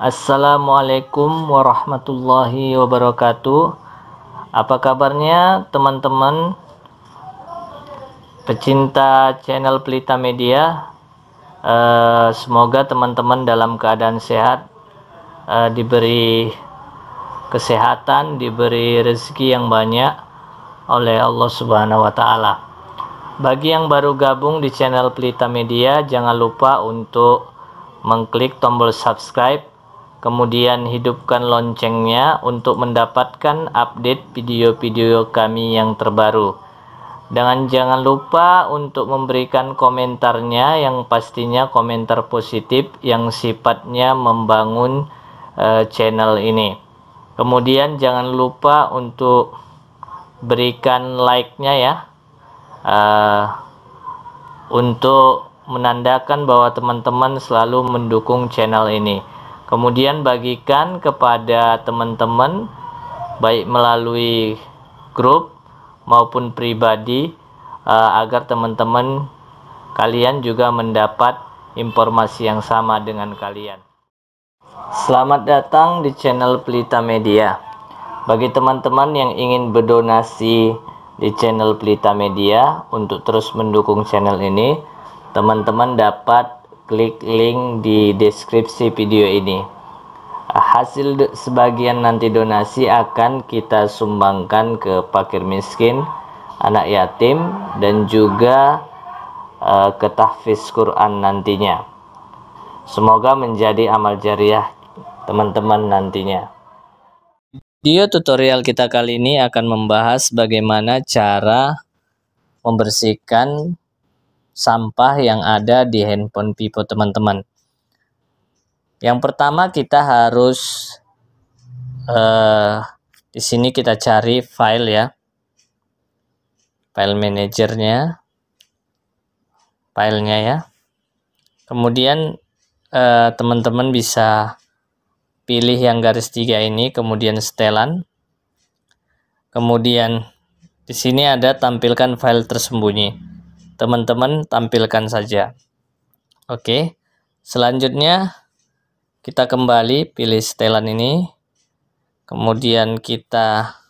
Assalamualaikum warahmatullahi wabarakatuh. Apa kabarnya teman-teman pecinta channel Pelita Media? E, semoga teman-teman dalam keadaan sehat, e, diberi kesehatan, diberi rezeki yang banyak oleh Allah Subhanahu wa taala. Bagi yang baru gabung di channel Pelita Media, jangan lupa untuk mengklik tombol subscribe Kemudian hidupkan loncengnya untuk mendapatkan update video-video kami yang terbaru. Dan jangan lupa untuk memberikan komentarnya yang pastinya komentar positif yang sifatnya membangun uh, channel ini. Kemudian jangan lupa untuk berikan like-nya ya. Uh, untuk menandakan bahwa teman-teman selalu mendukung channel ini. Kemudian bagikan kepada teman-teman baik melalui grup maupun pribadi eh, agar teman-teman kalian juga mendapat informasi yang sama dengan kalian. Selamat datang di channel Pelita Media. Bagi teman-teman yang ingin berdonasi di channel Pelita Media untuk terus mendukung channel ini, teman-teman dapat klik link di deskripsi video ini. Hasil sebagian nanti donasi akan kita sumbangkan ke pakir miskin, anak yatim, dan juga uh, eh, ke tahfiz Quran nantinya. Semoga menjadi amal jariah teman-teman nantinya. Video tutorial kita kali ini akan membahas bagaimana cara membersihkan sampah yang ada di handphone Vivo teman-teman. Yang pertama kita harus eh, di sini kita cari file ya, file manajernya, filenya ya. Kemudian eh, teman-teman eh, bisa pilih yang garis tiga ini, kemudian setelan, kemudian di sini ada tampilkan file tersembunyi teman-teman tampilkan saja. Oke, selanjutnya kita kembali pilih setelan ini. Kemudian kita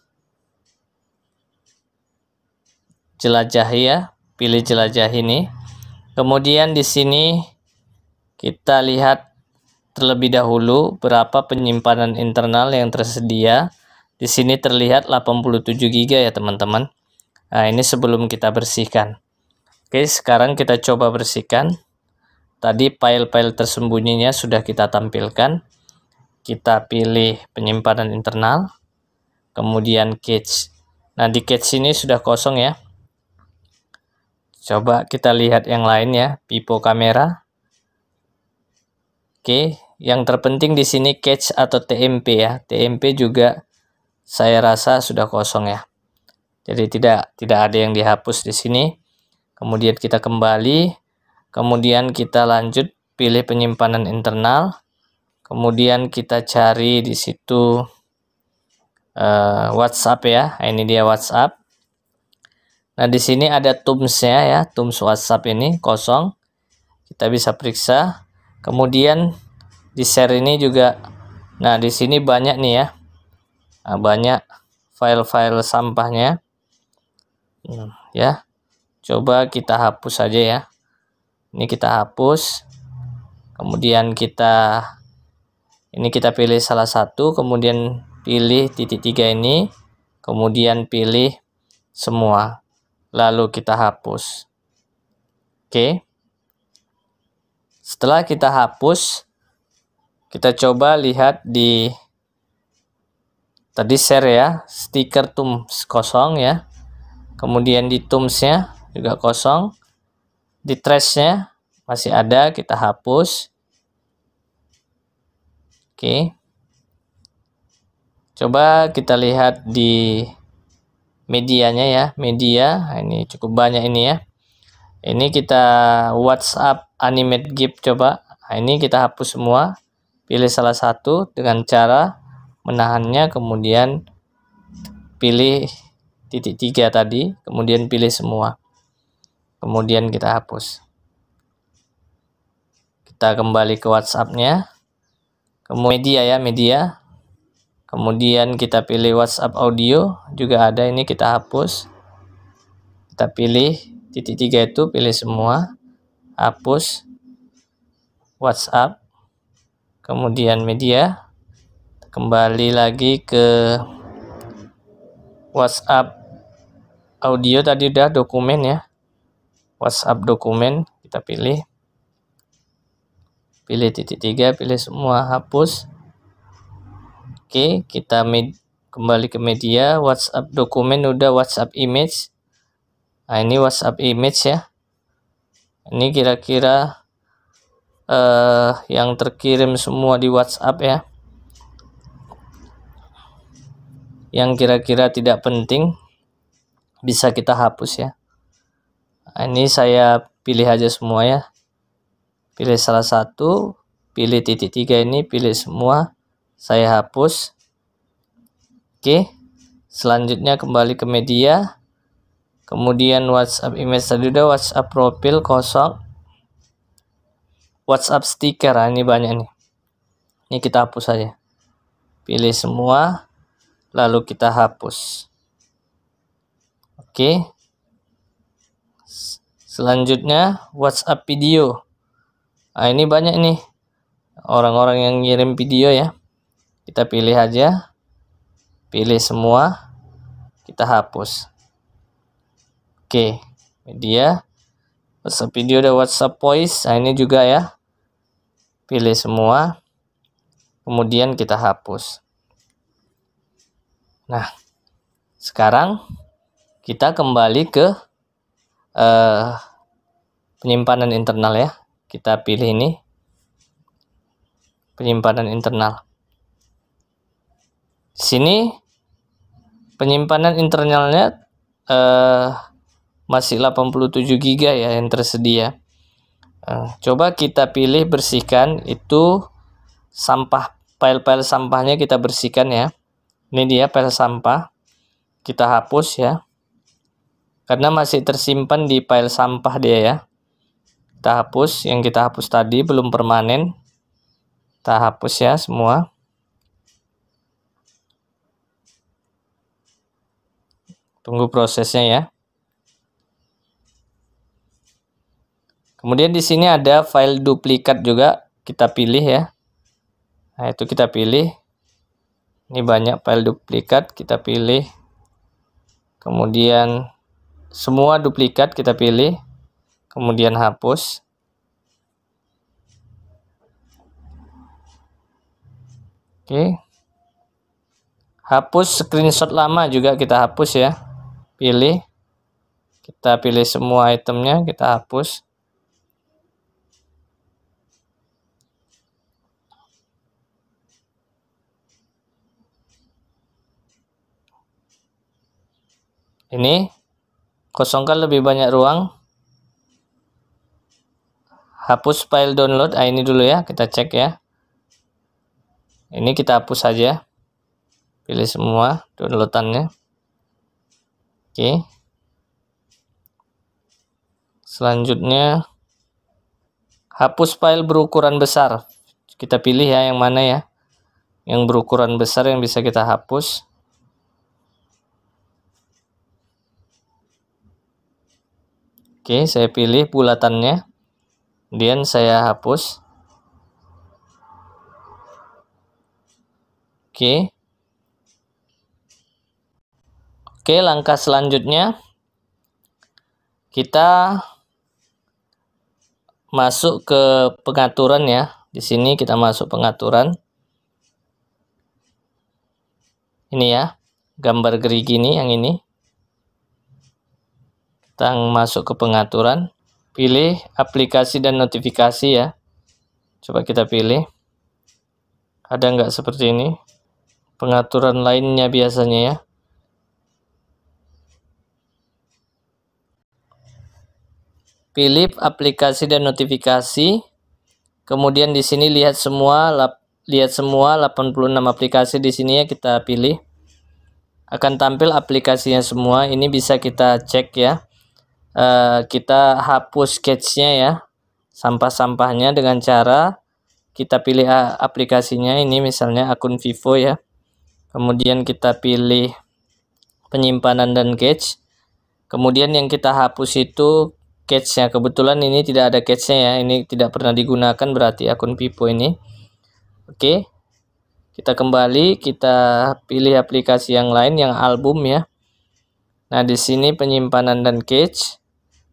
jelajahi ya, pilih jelajahi ini. Kemudian di sini kita lihat terlebih dahulu berapa penyimpanan internal yang tersedia. Di sini terlihat 87 GB ya teman-teman. Nah, ini sebelum kita bersihkan. Oke, sekarang kita coba bersihkan. Tadi file-file tersembunyinya sudah kita tampilkan. Kita pilih penyimpanan internal, kemudian cache. Nah, di cache ini sudah kosong ya. Coba kita lihat yang lain ya, pipo kamera. Oke, yang terpenting di sini cache atau TMP ya. TMP juga saya rasa sudah kosong ya. Jadi tidak tidak ada yang dihapus di sini kemudian kita kembali, kemudian kita lanjut pilih penyimpanan internal, kemudian kita cari di situ uh, WhatsApp ya, ini dia WhatsApp. Nah di sini ada tumsnya ya, tums WhatsApp ini kosong, kita bisa periksa. Kemudian di share ini juga, nah di sini banyak nih ya, nah, banyak file-file sampahnya, hmm, ya coba kita hapus saja ya ini kita hapus kemudian kita ini kita pilih salah satu kemudian pilih titik tiga ini kemudian pilih semua lalu kita hapus oke setelah kita hapus kita coba lihat di tadi share ya stiker tums kosong ya kemudian di tumsnya juga kosong. Di trashnya masih ada, kita hapus. Oke. Coba kita lihat di medianya ya, media. Ini cukup banyak ini ya. Ini kita WhatsApp animate GIF coba. Nah, ini kita hapus semua. Pilih salah satu dengan cara menahannya kemudian pilih titik tiga tadi, kemudian pilih semua kemudian kita hapus kita kembali ke WhatsApp-nya kemudian media ya media kemudian kita pilih WhatsApp audio juga ada ini kita hapus kita pilih titik tiga itu pilih semua hapus WhatsApp kemudian media kembali lagi ke WhatsApp audio tadi udah dokumen ya WhatsApp dokumen, kita pilih. Pilih titik tiga, pilih semua, hapus. Oke, kita kembali ke media, WhatsApp dokumen, udah WhatsApp image. Nah, ini WhatsApp image ya. Ini kira-kira uh, yang terkirim semua di WhatsApp ya. Yang kira-kira tidak penting bisa kita hapus ya. Nah, ini saya pilih aja semua ya pilih salah satu pilih titik tiga ini pilih semua saya hapus oke selanjutnya kembali ke media kemudian WhatsApp image tadi udah WhatsApp profil kosong WhatsApp stiker nah, ini banyak nih ini kita hapus aja. pilih semua lalu kita hapus oke Selanjutnya WhatsApp video. Nah, ini banyak nih orang-orang yang ngirim video ya. Kita pilih aja. Pilih semua. Kita hapus. Oke, media WhatsApp video dan WhatsApp voice. Nah, ini juga ya. Pilih semua. Kemudian kita hapus. Nah, sekarang kita kembali ke uh, penyimpanan internal ya. Kita pilih ini. Penyimpanan internal. Di sini penyimpanan internalnya eh, masih 87 GB ya yang tersedia. Eh, coba kita pilih bersihkan itu sampah file-file sampahnya kita bersihkan ya. Ini dia file sampah. Kita hapus ya. Karena masih tersimpan di file sampah dia ya kita hapus yang kita hapus tadi belum permanen kita hapus ya semua tunggu prosesnya ya kemudian di sini ada file duplikat juga kita pilih ya nah itu kita pilih ini banyak file duplikat kita pilih kemudian semua duplikat kita pilih kemudian hapus. Oke. Hapus screenshot lama juga kita hapus ya. Pilih. Kita pilih semua itemnya, kita hapus. Ini kosongkan lebih banyak ruang hapus file download ah, ini dulu ya kita cek ya ini kita hapus saja pilih semua downloadannya oke selanjutnya hapus file berukuran besar kita pilih ya yang mana ya yang berukuran besar yang bisa kita hapus Oke, saya pilih bulatannya kemudian saya hapus oke oke langkah selanjutnya kita masuk ke pengaturan ya di sini kita masuk pengaturan ini ya gambar gerigi ini yang ini kita masuk ke pengaturan pilih aplikasi dan notifikasi ya. Coba kita pilih. Ada nggak seperti ini? Pengaturan lainnya biasanya ya. Pilih aplikasi dan notifikasi. Kemudian di sini lihat semua lihat semua 86 aplikasi di sini ya kita pilih. Akan tampil aplikasinya semua. Ini bisa kita cek ya. Eh, kita hapus cache-nya ya sampah-sampahnya dengan cara kita pilih aplikasinya ini misalnya akun Vivo ya kemudian kita pilih penyimpanan dan cache kemudian yang kita hapus itu cache-nya kebetulan ini tidak ada cache-nya ya ini tidak pernah digunakan berarti akun Vivo ini oke kita kembali kita pilih aplikasi yang lain yang album ya nah di sini penyimpanan dan cache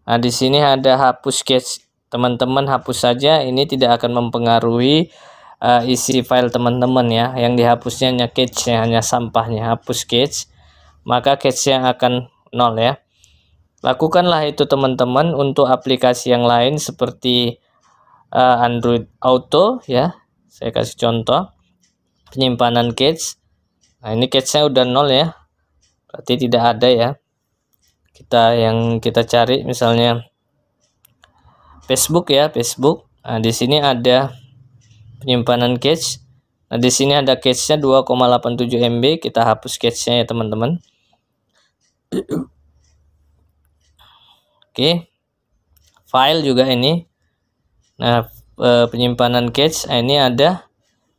Nah, di sini ada hapus cache. Teman-teman hapus saja, ini tidak akan mempengaruhi uh, isi file teman-teman ya. Yang dihapusnya hanya cache, hanya sampahnya. Hapus cache, maka cache-nya akan nol ya. Lakukanlah itu teman-teman untuk aplikasi yang lain seperti uh, Android Auto ya. Saya kasih contoh. Penyimpanan cache. Nah, ini cache-nya udah nol ya. Berarti tidak ada ya kita yang kita cari misalnya Facebook ya Facebook nah di sini ada penyimpanan cache nah di sini ada cache nya 2,87 MB kita hapus cache nya ya teman-teman oke file juga ini nah penyimpanan cache nah, ini ada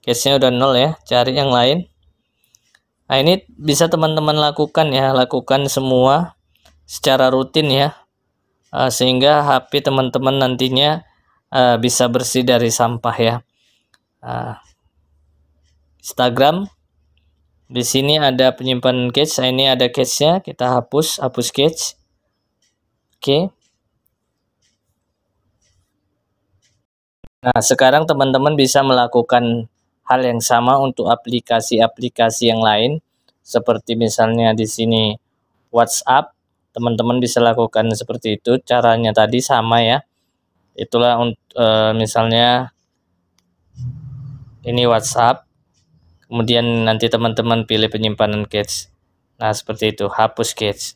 cache nya udah nol ya cari yang lain nah ini bisa teman-teman lakukan ya lakukan semua secara rutin ya eh, sehingga HP teman-teman nantinya eh, bisa bersih dari sampah ya eh, Instagram di sini ada penyimpanan cache nah, ini ada cache nya kita hapus hapus cache oke okay. Nah, sekarang teman-teman bisa melakukan hal yang sama untuk aplikasi-aplikasi yang lain, seperti misalnya di sini WhatsApp, teman-teman bisa lakukan seperti itu caranya tadi sama ya itulah e, misalnya ini WhatsApp kemudian nanti teman-teman pilih penyimpanan cache nah seperti itu hapus cache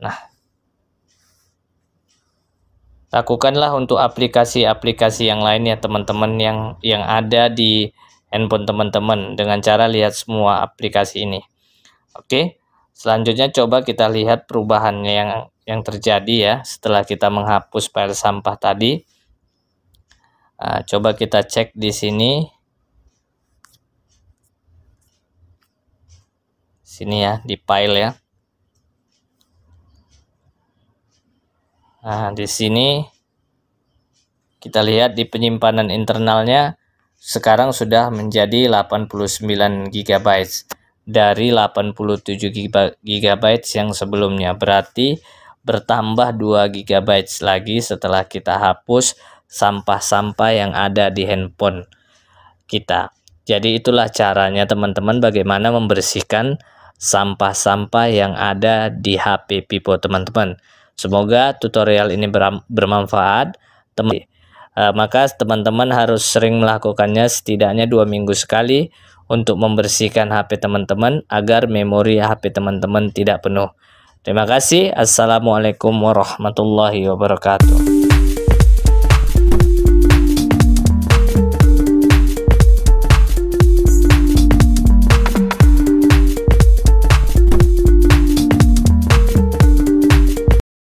nah lakukanlah untuk aplikasi-aplikasi yang lain ya teman-teman yang yang ada di handphone teman-teman dengan cara lihat semua aplikasi ini oke okay? Selanjutnya coba kita lihat perubahannya yang yang terjadi ya setelah kita menghapus file sampah tadi. Nah, coba kita cek di sini. Sini ya di file ya. Nah, di sini kita lihat di penyimpanan internalnya sekarang sudah menjadi 89 GB dari 87 GB yang sebelumnya. Berarti bertambah 2 GB lagi setelah kita hapus sampah-sampah yang ada di handphone kita. Jadi itulah caranya teman-teman bagaimana membersihkan sampah-sampah yang ada di HP Vivo teman-teman. Semoga tutorial ini bermanfaat. Teman, e, maka teman-teman harus sering melakukannya setidaknya dua minggu sekali untuk membersihkan HP teman-teman agar memori HP teman-teman tidak penuh. Terima kasih. Assalamualaikum warahmatullahi wabarakatuh.